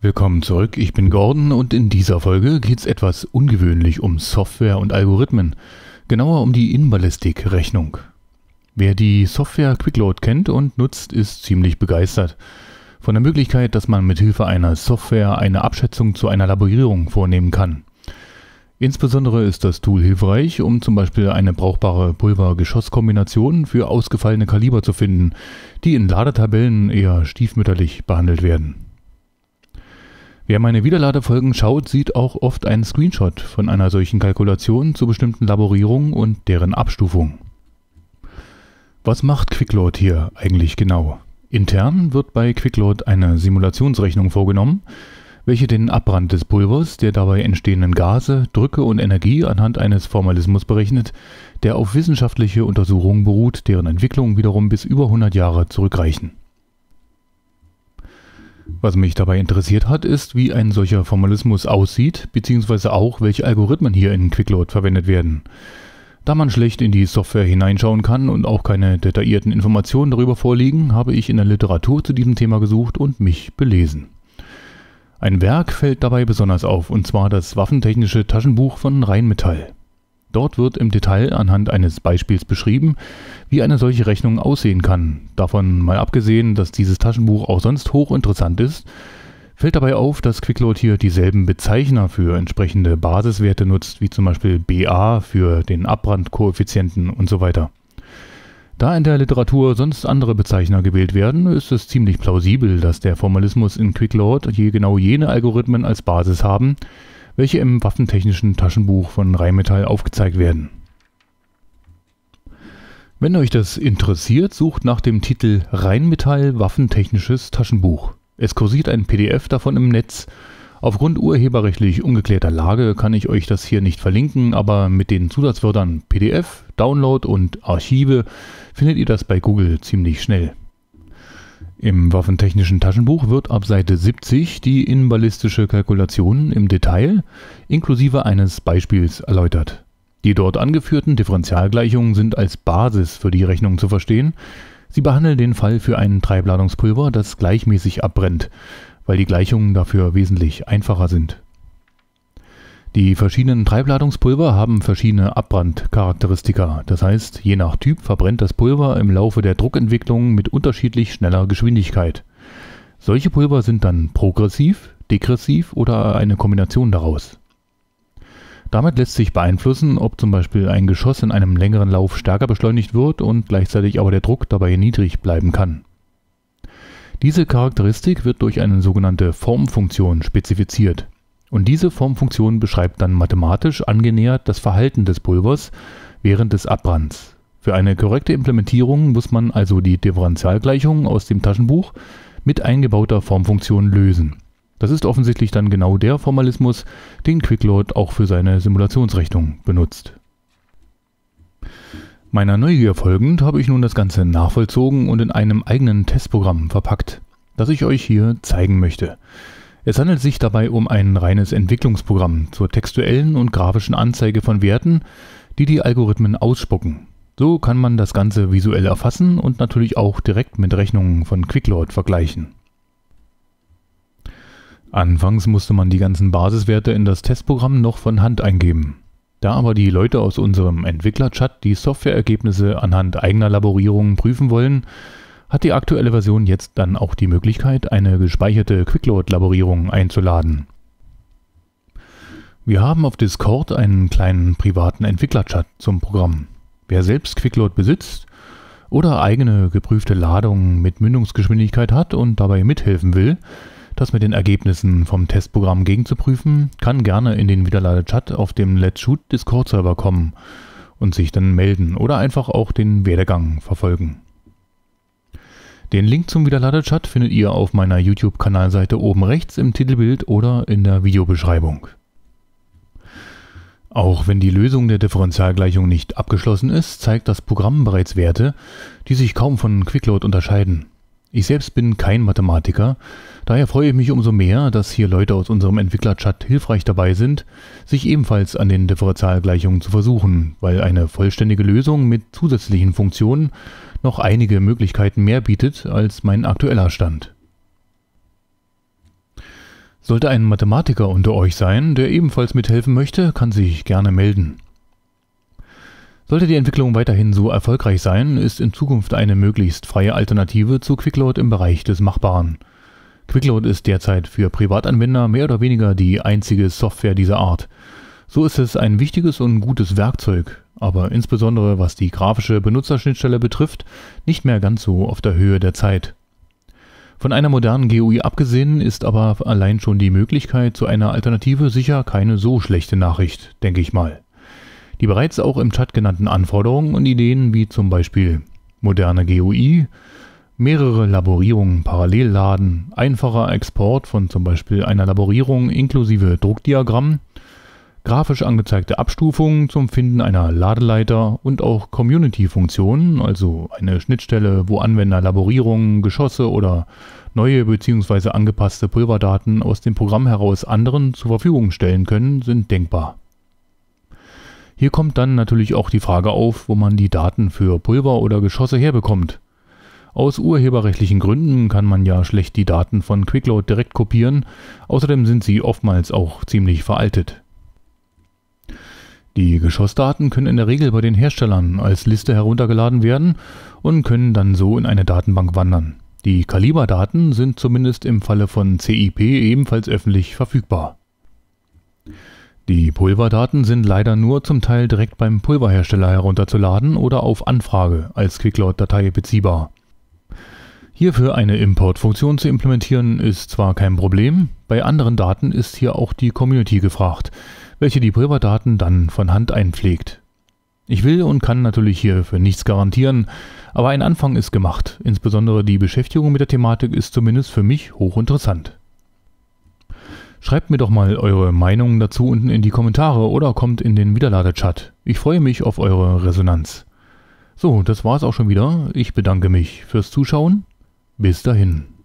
Willkommen zurück, ich bin Gordon und in dieser Folge geht es etwas ungewöhnlich um Software und Algorithmen, genauer um die Inballistik-Rechnung. Wer die Software Quickload kennt und nutzt, ist ziemlich begeistert. Von der Möglichkeit, dass man mit Hilfe einer Software eine Abschätzung zu einer Laborierung vornehmen kann. Insbesondere ist das Tool hilfreich, um zum Beispiel eine brauchbare pulver geschosskombination für ausgefallene Kaliber zu finden, die in Ladetabellen eher stiefmütterlich behandelt werden. Wer meine Wiederladefolgen schaut, sieht auch oft einen Screenshot von einer solchen Kalkulation zu bestimmten Laborierungen und deren Abstufung. Was macht Quicklord hier eigentlich genau? Intern wird bei Quicklord eine Simulationsrechnung vorgenommen, welche den Abbrand des Pulvers, der dabei entstehenden Gase, Drücke und Energie anhand eines Formalismus berechnet, der auf wissenschaftliche Untersuchungen beruht, deren Entwicklung wiederum bis über 100 Jahre zurückreichen. Was mich dabei interessiert hat, ist, wie ein solcher Formalismus aussieht, beziehungsweise auch, welche Algorithmen hier in Quickload verwendet werden. Da man schlecht in die Software hineinschauen kann und auch keine detaillierten Informationen darüber vorliegen, habe ich in der Literatur zu diesem Thema gesucht und mich belesen. Ein Werk fällt dabei besonders auf, und zwar das Waffentechnische Taschenbuch von Rheinmetall. Dort wird im Detail anhand eines Beispiels beschrieben, wie eine solche Rechnung aussehen kann. Davon mal abgesehen, dass dieses Taschenbuch auch sonst hochinteressant ist, fällt dabei auf, dass Quicklord hier dieselben Bezeichner für entsprechende Basiswerte nutzt, wie zum Beispiel BA für den Abbrandkoeffizienten und so weiter. Da in der Literatur sonst andere Bezeichner gewählt werden, ist es ziemlich plausibel, dass der Formalismus in Quicklord je genau jene Algorithmen als Basis haben, welche im waffentechnischen Taschenbuch von Rheinmetall aufgezeigt werden. Wenn euch das interessiert, sucht nach dem Titel Rheinmetall Waffentechnisches Taschenbuch. Es kursiert ein PDF davon im Netz, Aufgrund urheberrechtlich ungeklärter Lage kann ich euch das hier nicht verlinken, aber mit den Zusatzwörtern PDF, Download und Archive findet ihr das bei Google ziemlich schnell. Im Waffentechnischen Taschenbuch wird ab Seite 70 die innenballistische Kalkulation im Detail inklusive eines Beispiels erläutert. Die dort angeführten Differentialgleichungen sind als Basis für die Rechnung zu verstehen. Sie behandeln den Fall für ein Treibladungspulver, das gleichmäßig abbrennt weil die Gleichungen dafür wesentlich einfacher sind. Die verschiedenen Treibladungspulver haben verschiedene Abbrandcharakteristika. Das heißt, je nach Typ verbrennt das Pulver im Laufe der Druckentwicklung mit unterschiedlich schneller Geschwindigkeit. Solche Pulver sind dann progressiv, degressiv oder eine Kombination daraus. Damit lässt sich beeinflussen, ob zum Beispiel ein Geschoss in einem längeren Lauf stärker beschleunigt wird und gleichzeitig aber der Druck dabei niedrig bleiben kann. Diese Charakteristik wird durch eine sogenannte Formfunktion spezifiziert und diese Formfunktion beschreibt dann mathematisch angenähert das Verhalten des Pulvers während des Abbrands. Für eine korrekte Implementierung muss man also die Differentialgleichung aus dem Taschenbuch mit eingebauter Formfunktion lösen. Das ist offensichtlich dann genau der Formalismus, den Quicklord auch für seine Simulationsrechnung benutzt Meiner Neugier folgend habe ich nun das Ganze nachvollzogen und in einem eigenen Testprogramm verpackt, das ich euch hier zeigen möchte. Es handelt sich dabei um ein reines Entwicklungsprogramm zur textuellen und grafischen Anzeige von Werten, die die Algorithmen ausspucken. So kann man das Ganze visuell erfassen und natürlich auch direkt mit Rechnungen von Quicklord vergleichen. Anfangs musste man die ganzen Basiswerte in das Testprogramm noch von Hand eingeben. Da aber die Leute aus unserem Entwickler-Chat die Softwareergebnisse anhand eigener Laborierungen prüfen wollen, hat die aktuelle Version jetzt dann auch die Möglichkeit, eine gespeicherte Quickload-Laborierung einzuladen. Wir haben auf Discord einen kleinen privaten Entwickler-Chat zum Programm. Wer selbst Quickload besitzt oder eigene geprüfte Ladungen mit Mündungsgeschwindigkeit hat und dabei mithelfen will, das mit den Ergebnissen vom Testprogramm gegenzuprüfen, kann gerne in den Wiederladechat auf dem Let's Shoot Discord-Server kommen und sich dann melden oder einfach auch den Werdegang verfolgen. Den Link zum Wiederladechat findet ihr auf meiner YouTube-Kanalseite oben rechts im Titelbild oder in der Videobeschreibung. Auch wenn die Lösung der Differentialgleichung nicht abgeschlossen ist, zeigt das Programm bereits Werte, die sich kaum von Quickload unterscheiden. Ich selbst bin kein Mathematiker, daher freue ich mich umso mehr, dass hier Leute aus unserem Entwicklerchat hilfreich dabei sind, sich ebenfalls an den Differentialgleichungen zu versuchen, weil eine vollständige Lösung mit zusätzlichen Funktionen noch einige Möglichkeiten mehr bietet als mein aktueller Stand. Sollte ein Mathematiker unter euch sein, der ebenfalls mithelfen möchte, kann sich gerne melden. Sollte die Entwicklung weiterhin so erfolgreich sein, ist in Zukunft eine möglichst freie Alternative zu Quickload im Bereich des Machbaren. Quickload ist derzeit für Privatanwender mehr oder weniger die einzige Software dieser Art. So ist es ein wichtiges und gutes Werkzeug, aber insbesondere was die grafische Benutzerschnittstelle betrifft, nicht mehr ganz so auf der Höhe der Zeit. Von einer modernen GUI abgesehen ist aber allein schon die Möglichkeit zu einer Alternative sicher keine so schlechte Nachricht, denke ich mal. Die bereits auch im Chat genannten Anforderungen und Ideen wie zum Beispiel moderne GUI, mehrere Laborierungen parallel laden, einfacher Export von zum Beispiel einer Laborierung inklusive Druckdiagramm, grafisch angezeigte Abstufungen zum Finden einer Ladeleiter und auch Community-Funktionen, also eine Schnittstelle, wo Anwender Laborierungen, Geschosse oder neue bzw. angepasste Pulverdaten aus dem Programm heraus anderen zur Verfügung stellen können, sind denkbar. Hier kommt dann natürlich auch die Frage auf, wo man die Daten für Pulver oder Geschosse herbekommt. Aus urheberrechtlichen Gründen kann man ja schlecht die Daten von Quickload direkt kopieren, außerdem sind sie oftmals auch ziemlich veraltet. Die Geschossdaten können in der Regel bei den Herstellern als Liste heruntergeladen werden und können dann so in eine Datenbank wandern. Die Kaliberdaten sind zumindest im Falle von CIP ebenfalls öffentlich verfügbar. Die Pulverdaten sind leider nur zum Teil direkt beim Pulverhersteller herunterzuladen oder auf Anfrage als Quickload-Datei beziehbar. Hierfür eine Import-Funktion zu implementieren ist zwar kein Problem, bei anderen Daten ist hier auch die Community gefragt, welche die Pulverdaten dann von Hand einpflegt. Ich will und kann natürlich hier für nichts garantieren, aber ein Anfang ist gemacht, insbesondere die Beschäftigung mit der Thematik ist zumindest für mich hochinteressant. Schreibt mir doch mal eure Meinungen dazu unten in die Kommentare oder kommt in den Wiederladechat. Ich freue mich auf eure Resonanz. So, das war's auch schon wieder. Ich bedanke mich fürs Zuschauen. Bis dahin.